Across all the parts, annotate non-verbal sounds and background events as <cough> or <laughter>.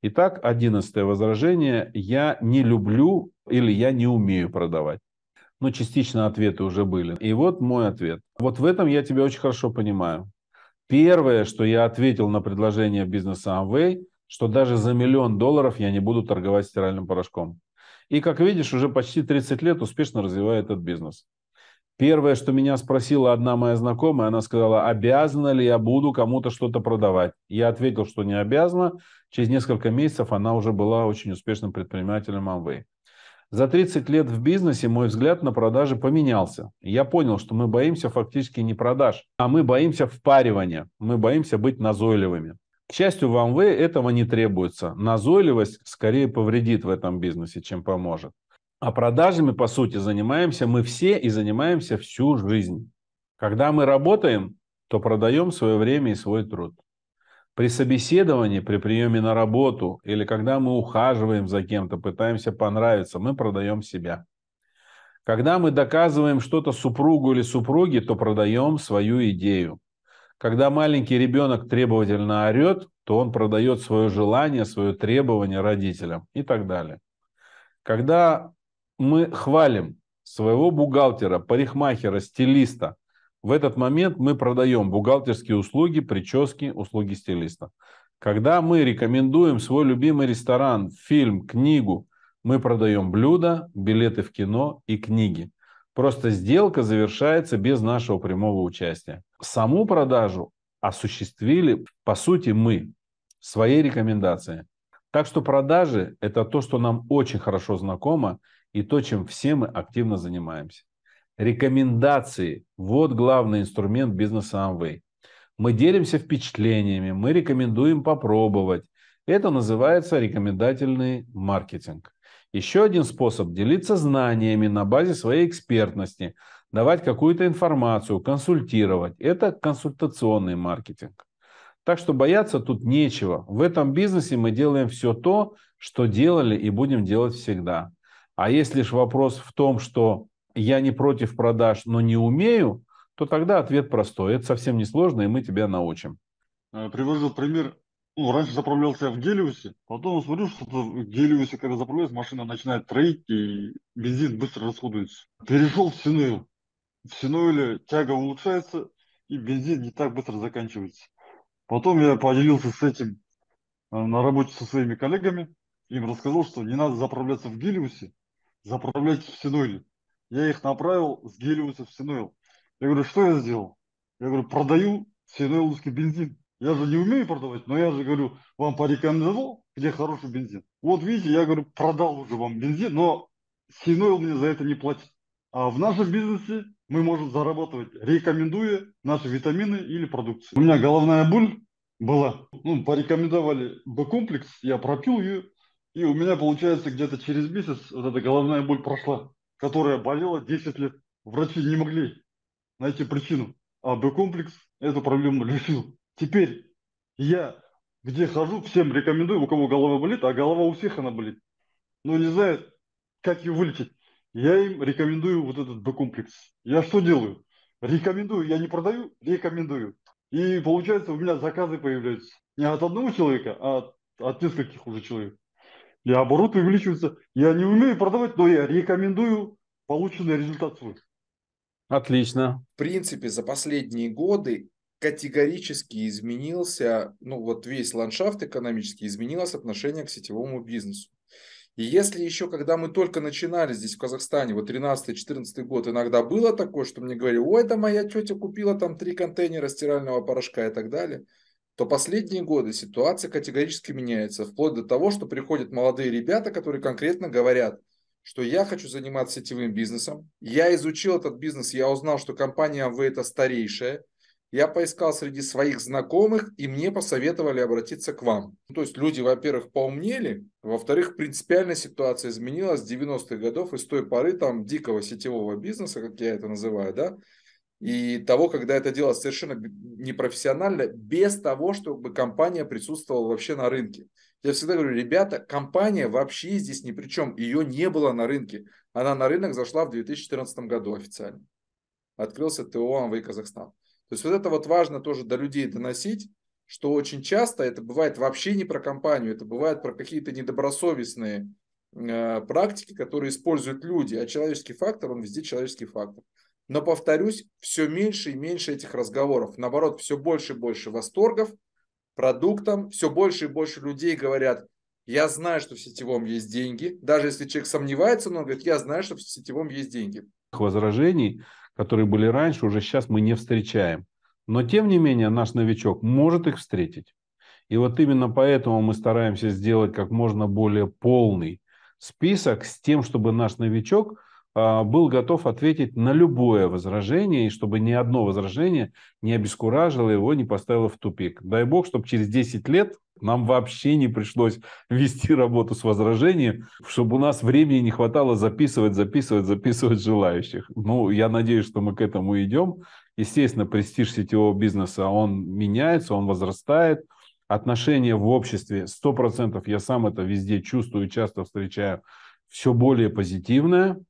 Итак, одиннадцатое возражение. Я не люблю или я не умею продавать. Но частично ответы уже были. И вот мой ответ. Вот в этом я тебя очень хорошо понимаю. Первое, что я ответил на предложение бизнеса Amway, что даже за миллион долларов я не буду торговать стиральным порошком. И, как видишь, уже почти 30 лет успешно развиваю этот бизнес. Первое, что меня спросила одна моя знакомая, она сказала, обязана ли я буду кому-то что-то продавать. Я ответил, что не обязана. Через несколько месяцев она уже была очень успешным предпринимателем Amway. За 30 лет в бизнесе мой взгляд на продажи поменялся. Я понял, что мы боимся фактически не продаж, а мы боимся впаривания, мы боимся быть назойливыми. К счастью, в Amway этого не требуется. Назойливость скорее повредит в этом бизнесе, чем поможет. А продажами, по сути, занимаемся мы все и занимаемся всю жизнь. Когда мы работаем, то продаем свое время и свой труд. При собеседовании, при приеме на работу или когда мы ухаживаем за кем-то, пытаемся понравиться, мы продаем себя. Когда мы доказываем что-то супругу или супруге, то продаем свою идею. Когда маленький ребенок требовательно орет, то он продает свое желание, свое требование родителям и так далее. Когда мы хвалим своего бухгалтера, парикмахера, стилиста, в этот момент мы продаем бухгалтерские услуги, прически, услуги стилиста. Когда мы рекомендуем свой любимый ресторан, фильм, книгу, мы продаем блюда, билеты в кино и книги. Просто сделка завершается без нашего прямого участия. Саму продажу осуществили, по сути, мы, своей рекомендацией. Так что продажи – это то, что нам очень хорошо знакомо – и то, чем все мы активно занимаемся. Рекомендации – вот главный инструмент бизнеса Amway. Мы делимся впечатлениями, мы рекомендуем попробовать. Это называется рекомендательный маркетинг. Еще один способ – делиться знаниями на базе своей экспертности, давать какую-то информацию, консультировать. Это консультационный маркетинг. Так что бояться тут нечего. В этом бизнесе мы делаем все то, что делали и будем делать всегда. А есть лишь вопрос в том, что я не против продаж, но не умею, то тогда ответ простой. Это совсем не сложно, и мы тебя научим. Э, привожу пример. Ну, раньше заправлялся я в Гелиусе, потом смотрю, что в Гелиусе, когда заправляюсь, машина начинает троить, и бензин быстро расходуется. Перешел в Синуил. В Синуиле тяга улучшается, и бензин не так быстро заканчивается. Потом я поделился с этим э, на работе со своими коллегами, им рассказал, что не надо заправляться в Гелиусе, заправлять в Синуэль. Я их направил с в Синуэл. Я говорю, что я сделал? Я говорю, продаю синуэловский бензин. Я же не умею продавать, но я же говорю, вам порекомендовал, где хороший бензин. Вот видите, я говорю, продал уже вам бензин, но Синуэл мне за это не платит. А в нашем бизнесе мы можем зарабатывать, рекомендуя наши витамины или продукцию. У меня головная боль была, ну, порекомендовали б комплекс я пропил ее, и у меня, получается, где-то через месяц вот эта головная боль прошла, которая болела 10 лет. Врачи не могли найти причину. А Б-комплекс эту проблему решил. Теперь я где хожу, всем рекомендую, у кого голова болит, а голова у всех она болит. Но не знает, как ее вылечить. Я им рекомендую вот этот Б-комплекс. Я что делаю? Рекомендую. Я не продаю, рекомендую. И получается, у меня заказы появляются. Не от одного человека, а от, от нескольких уже человек и оборот увеличивается. Я не умею продавать, но я рекомендую полученный результат свой. Отлично. В принципе, за последние годы категорически изменился, ну вот весь ландшафт экономически изменилось отношение к сетевому бизнесу. И если еще, когда мы только начинали здесь в Казахстане, вот 13-14 год, иногда было такое, что мне говорили, ой, это моя тетя купила там три контейнера стирального порошка и так далее – то последние годы ситуация категорически меняется, вплоть до того, что приходят молодые ребята, которые конкретно говорят, что я хочу заниматься сетевым бизнесом, я изучил этот бизнес, я узнал, что компания AV это старейшая, я поискал среди своих знакомых, и мне посоветовали обратиться к вам. Ну, то есть люди, во-первых, поумнели, во-вторых, принципиальная ситуация изменилась с 90-х годов, и с той поры там дикого сетевого бизнеса, как я это называю, да, и того, когда это делалось совершенно непрофессионально, без того, чтобы компания присутствовала вообще на рынке. Я всегда говорю, ребята, компания вообще здесь ни при чем, ее не было на рынке. Она на рынок зашла в 2014 году официально. Открылся ТО АМВ Казахстан. То есть вот это вот важно тоже до людей доносить, что очень часто это бывает вообще не про компанию, это бывает про какие-то недобросовестные э, практики, которые используют люди, а человеческий фактор, он везде человеческий фактор. Но, повторюсь, все меньше и меньше этих разговоров. Наоборот, все больше и больше восторгов продуктом, все больше и больше людей говорят, я знаю, что в сетевом есть деньги. Даже если человек сомневается, но он говорит, я знаю, что в сетевом есть деньги. Возражений, которые были раньше, уже сейчас мы не встречаем. Но, тем не менее, наш новичок может их встретить. И вот именно поэтому мы стараемся сделать как можно более полный список с тем, чтобы наш новичок – а, был готов ответить на любое возражение, и чтобы ни одно возражение не обескуражило его, не поставило в тупик. Дай бог, чтобы через 10 лет нам вообще не пришлось <laughs> вести работу с возражением, чтобы у нас времени не хватало записывать, записывать, записывать желающих. Ну, я надеюсь, что мы к этому идем. Естественно, престиж сетевого бизнеса, он меняется, он возрастает. Отношения в обществе 100%, я сам это везде чувствую, часто встречаю, все более позитивное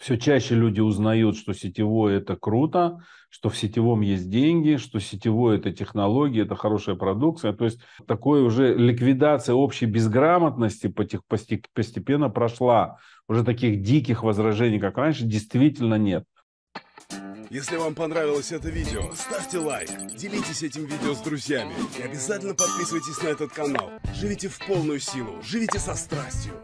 все чаще люди узнают, что сетевое – это круто, что в сетевом есть деньги, что сетевое – это технологии, это хорошая продукция. То есть такое уже ликвидация общей безграмотности постепенно прошла. Уже таких диких возражений, как раньше, действительно нет. Если вам понравилось это видео, ставьте лайк, делитесь этим видео с друзьями и обязательно подписывайтесь на этот канал. Живите в полную силу, живите со страстью.